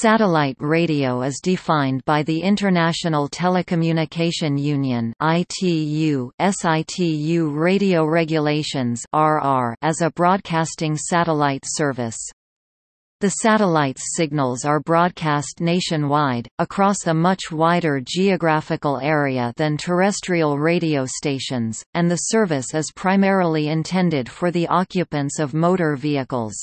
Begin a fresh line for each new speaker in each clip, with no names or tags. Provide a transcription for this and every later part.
Satellite radio is defined by the International Telecommunication Union (ITU) SITU Radio Regulations (RR) as a broadcasting satellite service. The satellite's signals are broadcast nationwide, across a much wider geographical area than terrestrial radio stations, and the service is primarily intended for the occupants of motor vehicles.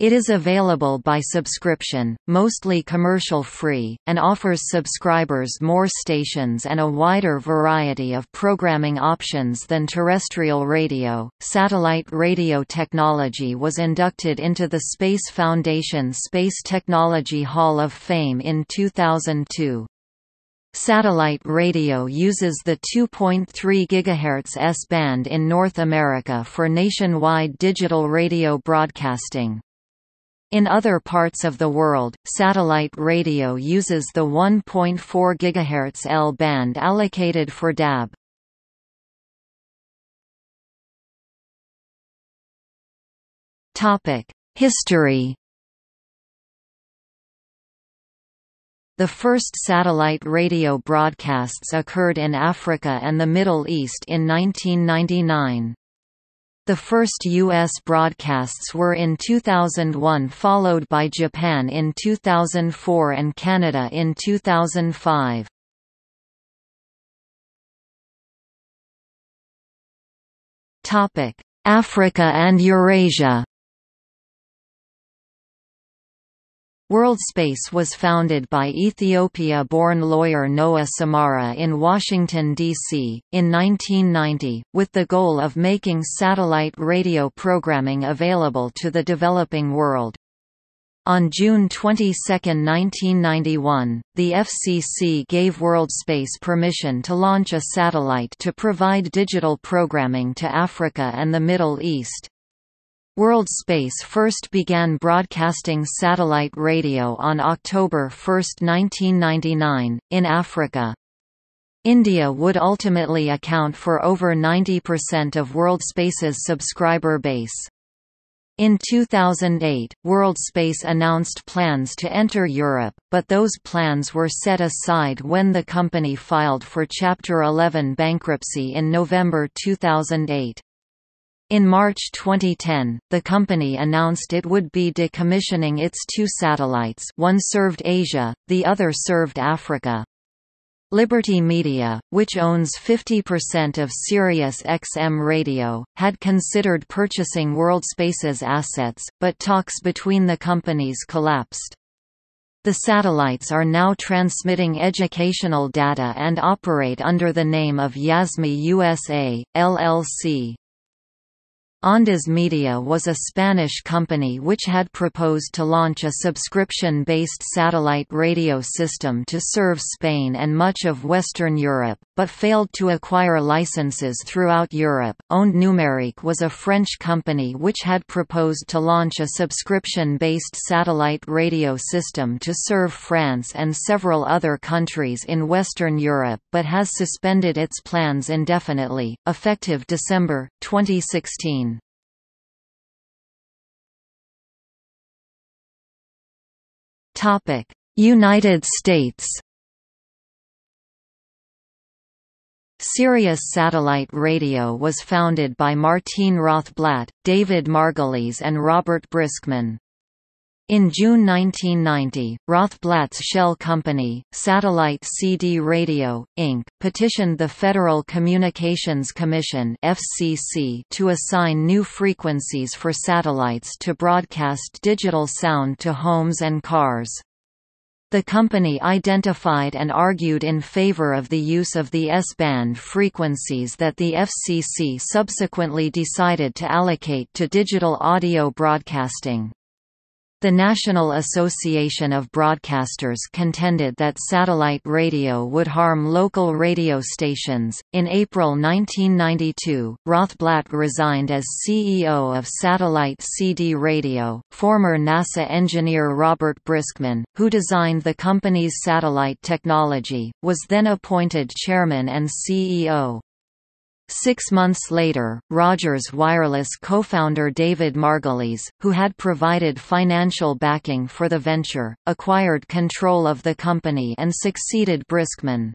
It is available by subscription, mostly commercial-free, and offers subscribers more stations and a wider variety of programming options than terrestrial radio. Satellite radio technology was inducted into the Space Foundation Space Technology Hall of Fame in 2002. Satellite radio uses the 2.3 GHz S-band in North America for nationwide digital radio broadcasting. In other parts of the world, satellite radio uses the 1.4 GHz L band allocated for DAB.
History
The first satellite radio broadcasts occurred in Africa and the Middle East in 1999. The first U.S. broadcasts were in 2001 followed by Japan in 2004 and Canada in 2005.
Africa and
Eurasia WorldSpace was founded by Ethiopia-born lawyer Noah Samara in Washington, D.C., in 1990, with the goal of making satellite radio programming available to the developing world. On June 22, 1991, the FCC gave WorldSpace permission to launch a satellite to provide digital programming to Africa and the Middle East. Worldspace first began broadcasting satellite radio on October 1, 1999, in Africa. India would ultimately account for over 90% of Worldspace's subscriber base. In 2008, Worldspace announced plans to enter Europe, but those plans were set aside when the company filed for Chapter 11 bankruptcy in November 2008. In March 2010, the company announced it would be decommissioning its two satellites one served Asia, the other served Africa. Liberty Media, which owns 50% of Sirius XM Radio, had considered purchasing WorldSpace's assets, but talks between the companies collapsed. The satellites are now transmitting educational data and operate under the name of Yasmi USA, LLC. Ondas Media was a Spanish company which had proposed to launch a subscription-based satellite radio system to serve Spain and much of Western Europe, but failed to acquire licenses throughout Europe. Owned Numeric was a French company which had proposed to launch a subscription-based satellite radio system to serve France and several other countries in Western Europe, but has suspended its plans indefinitely, effective December 2016.
United States
Sirius Satellite Radio was founded by Martine Rothblatt, David Margulies and Robert Briskman. In June 1990, Rothblatt's shell company, Satellite CD Radio, Inc., petitioned the Federal Communications Commission FCC to assign new frequencies for satellites to broadcast digital sound to homes and cars. The company identified and argued in favor of the use of the S-band frequencies that the FCC subsequently decided to allocate to digital audio broadcasting. The National Association of Broadcasters contended that satellite radio would harm local radio stations. In April 1992, Rothblatt resigned as CEO of Satellite CD Radio. Former NASA engineer Robert Briskman, who designed the company's satellite technology, was then appointed chairman and CEO. Six months later, Rogers Wireless co-founder David Margulies, who had provided financial backing for the venture, acquired control of the company and succeeded Briskman.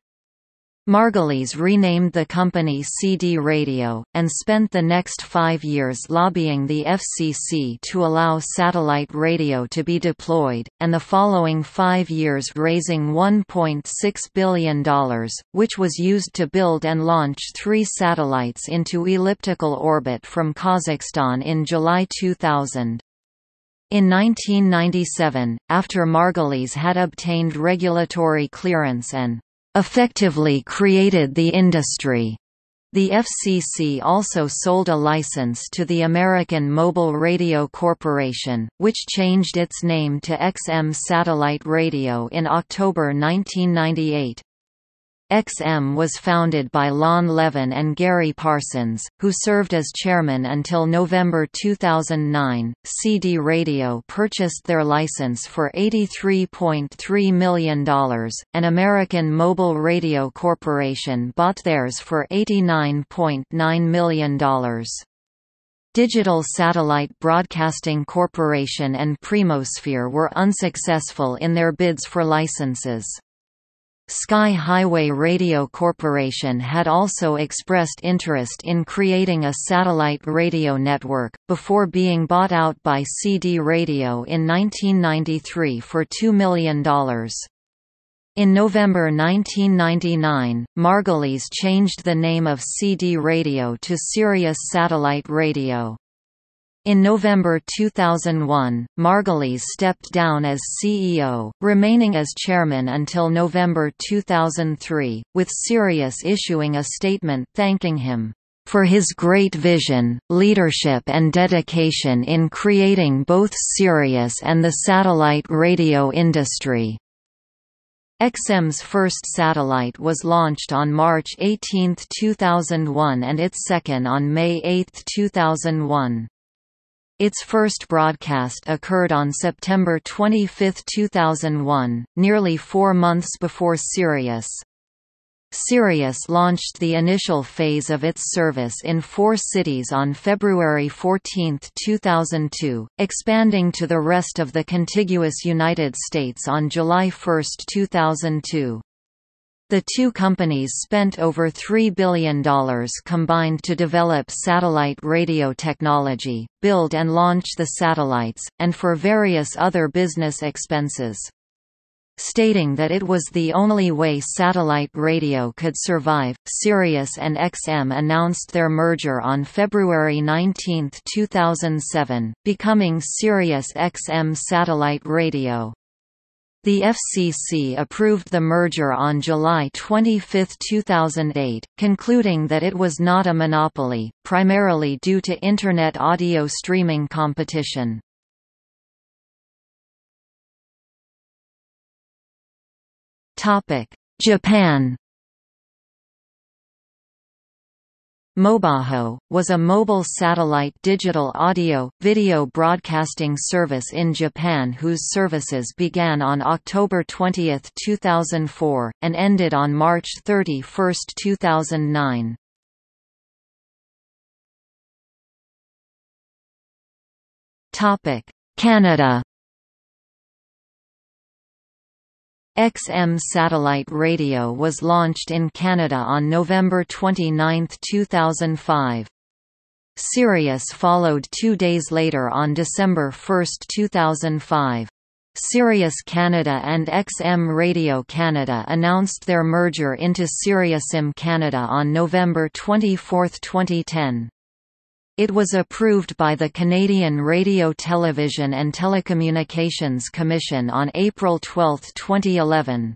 Margulies renamed the company CD Radio, and spent the next five years lobbying the FCC to allow satellite radio to be deployed, and the following five years raising $1.6 billion, which was used to build and launch three satellites into elliptical orbit from Kazakhstan in July 2000. In 1997, after Margulies had obtained regulatory clearance and effectively created the industry. The FCC also sold a license to the American Mobile Radio Corporation, which changed its name to XM Satellite Radio in October 1998. XM was founded by Lon Levin and Gary Parsons, who served as chairman until November 2009. CD Radio purchased their license for $83.3 million, and American Mobile Radio Corporation bought theirs for $89.9 million. Digital Satellite Broadcasting Corporation and Primosphere were unsuccessful in their bids for licenses. Sky Highway Radio Corporation had also expressed interest in creating a satellite radio network, before being bought out by CD Radio in 1993 for $2 million. In November 1999, Margulies changed the name of CD Radio to Sirius Satellite Radio. In November 2001, Margulies stepped down as CEO, remaining as chairman until November 2003, with Sirius issuing a statement thanking him for his great vision, leadership and dedication in creating both Sirius and the satellite radio industry. XM's first satellite was launched on March 18, 2001 and its second on May 8, 2001. Its first broadcast occurred on September 25, 2001, nearly four months before Sirius. Sirius launched the initial phase of its service in four cities on February 14, 2002, expanding to the rest of the contiguous United States on July 1, 2002. The two companies spent over $3 billion combined to develop satellite radio technology, build and launch the satellites, and for various other business expenses. Stating that it was the only way satellite radio could survive, Sirius and XM announced their merger on February 19, 2007, becoming Sirius XM Satellite Radio. The FCC approved the merger on July 25, 2008, concluding that it was not a monopoly, primarily due to Internet audio streaming competition.
Japan
Mobaho, was a mobile satellite digital audio, video broadcasting service in Japan whose services began on October 20, 2004, and ended on March 31, 2009.
Canada
XM Satellite Radio was launched in Canada on November 29, 2005. Sirius followed two days later on December 1, 2005. Sirius Canada and XM Radio Canada announced their merger into SiriusM Canada on November 24, 2010. It was approved by the Canadian Radio Television and Telecommunications Commission on April 12, 2011.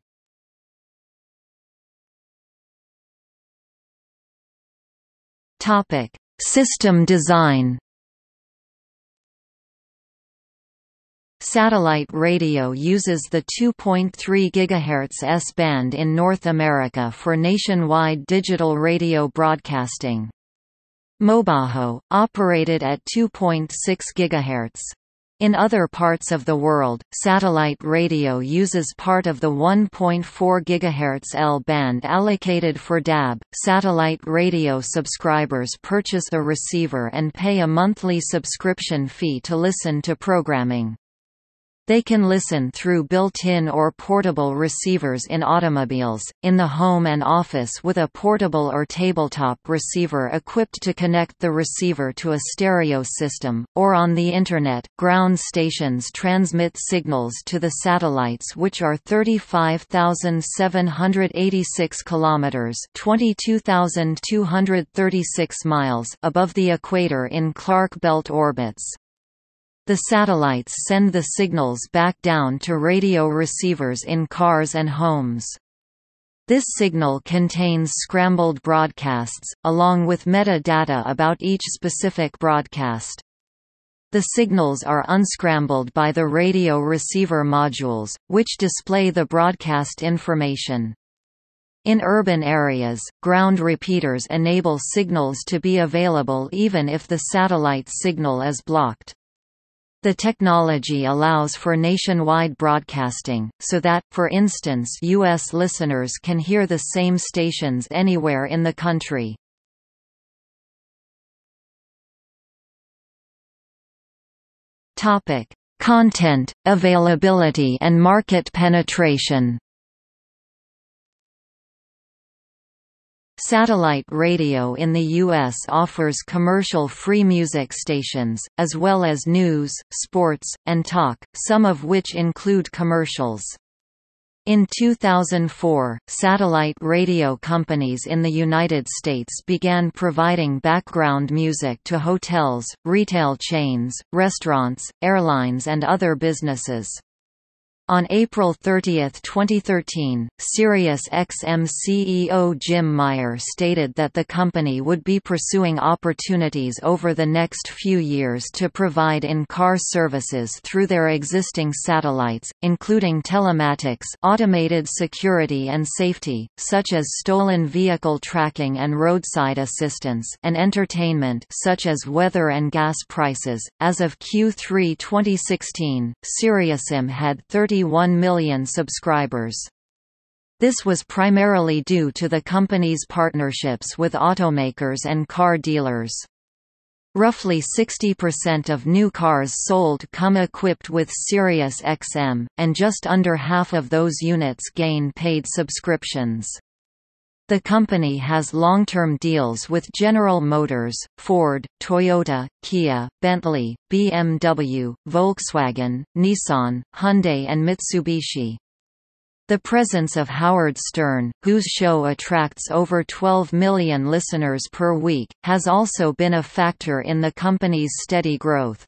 Topic: System design.
Satellite radio uses the 2.3 GHz S-band in North America for nationwide digital radio broadcasting. Mobaho, operated at 2.6 GHz. In other parts of the world, satellite radio uses part of the 1.4 GHz L band allocated for DAB. Satellite radio subscribers purchase a receiver and pay a monthly subscription fee to listen to programming. They can listen through built-in or portable receivers in automobiles, in the home and office with a portable or tabletop receiver equipped to connect the receiver to a stereo system, or on the Internet. Ground stations transmit signals to the satellites which are 35,786 kilometers 22,236 miles above the equator in Clark belt orbits. The satellites send the signals back down to radio receivers in cars and homes. This signal contains scrambled broadcasts, along with metadata about each specific broadcast. The signals are unscrambled by the radio receiver modules, which display the broadcast information. In urban areas, ground repeaters enable signals to be available even if the satellite signal is blocked. The technology allows for nationwide broadcasting, so that, for instance U.S. listeners can hear the same stations anywhere in the country.
Content, availability
and market penetration Satellite radio in the U.S. offers commercial free music stations, as well as news, sports, and talk, some of which include commercials. In 2004, satellite radio companies in the United States began providing background music to hotels, retail chains, restaurants, airlines and other businesses. On April 30, 2013, SiriusXM CEO Jim Meyer stated that the company would be pursuing opportunities over the next few years to provide in-car services through their existing satellites, including telematics automated security and safety, such as stolen vehicle tracking and roadside assistance and entertainment such as weather and gas prices. As of Q3 2016, SiriusM had 30 21 million subscribers. This was primarily due to the company's partnerships with automakers and car dealers. Roughly 60% of new cars sold come equipped with Sirius XM, and just under half of those units gain paid subscriptions. The company has long-term deals with General Motors, Ford, Toyota, Kia, Bentley, BMW, Volkswagen, Nissan, Hyundai and Mitsubishi. The presence of Howard Stern, whose show attracts over 12 million listeners per week, has also been a factor in the company's steady growth.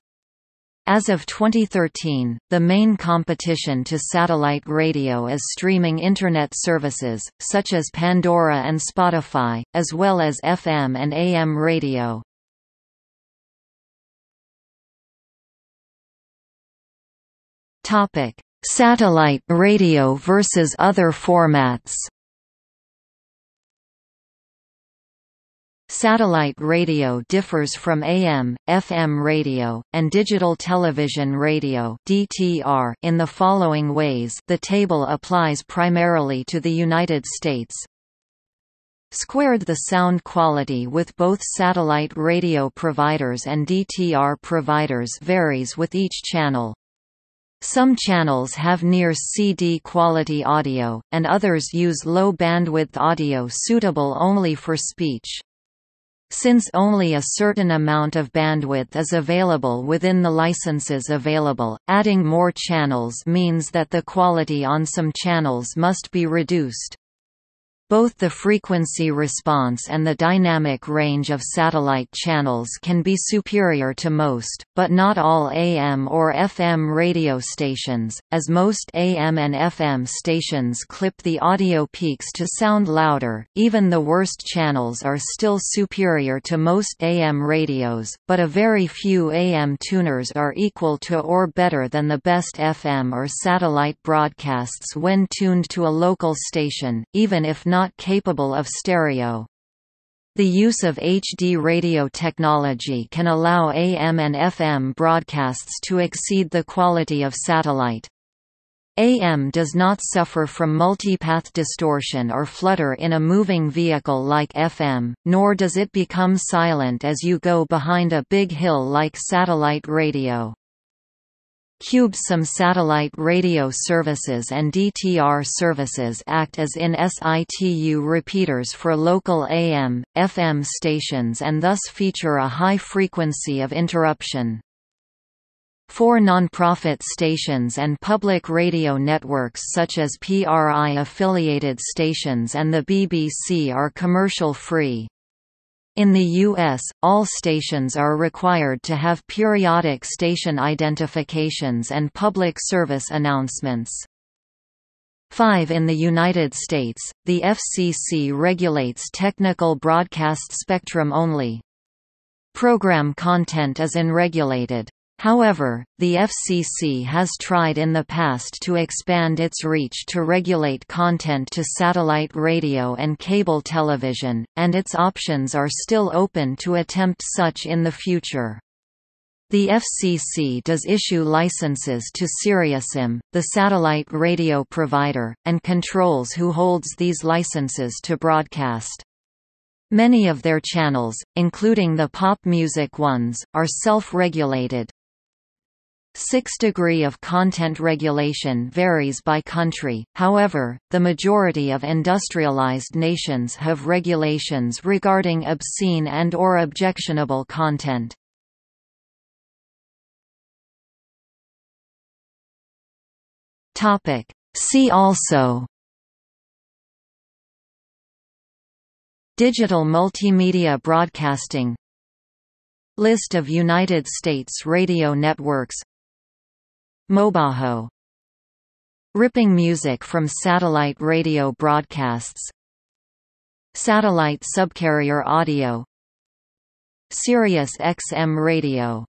As of 2013, the main competition to satellite radio is streaming Internet services, such as Pandora and Spotify, as well as FM and AM radio. Satellite radio versus other formats Satellite radio differs from AM, FM radio, and digital television radio (DTR) in the following ways. The table applies primarily to the United States. Squared the sound quality with both satellite radio providers and DTR providers varies with each channel. Some channels have near CD quality audio, and others use low bandwidth audio suitable only for speech. Since only a certain amount of bandwidth is available within the licenses available, adding more channels means that the quality on some channels must be reduced. Both the frequency response and the dynamic range of satellite channels can be superior to most, but not all AM or FM radio stations, as most AM and FM stations clip the audio peaks to sound louder. Even the worst channels are still superior to most AM radios, but a very few AM tuners are equal to or better than the best FM or satellite broadcasts when tuned to a local station, even if not not capable of stereo. The use of HD radio technology can allow AM and FM broadcasts to exceed the quality of satellite. AM does not suffer from multipath distortion or flutter in a moving vehicle like FM, nor does it become silent as you go behind a big hill like satellite radio. CubeSum satellite radio services and DTR services act as in situ repeaters for local AM, FM stations and thus feature a high frequency of interruption. Four nonprofit stations and public radio networks such as PRI-affiliated stations and the BBC are commercial-free. In the U.S., all stations are required to have periodic station identifications and public service announcements. 5 In the United States, the FCC regulates technical broadcast spectrum only. Program content is unregulated. However, the FCC has tried in the past to expand its reach to regulate content to satellite radio and cable television, and its options are still open to attempt such in the future. The FCC does issue licenses to SiriusIM, the satellite radio provider, and controls who holds these licenses to broadcast. Many of their channels, including the pop music ones, are self-regulated, Six degree of content regulation varies by country, however, the majority of industrialized nations have regulations regarding obscene and or objectionable content.
See also
Digital multimedia broadcasting List of United States radio networks Mobaho Ripping music from satellite radio broadcasts Satellite subcarrier audio Sirius XM
radio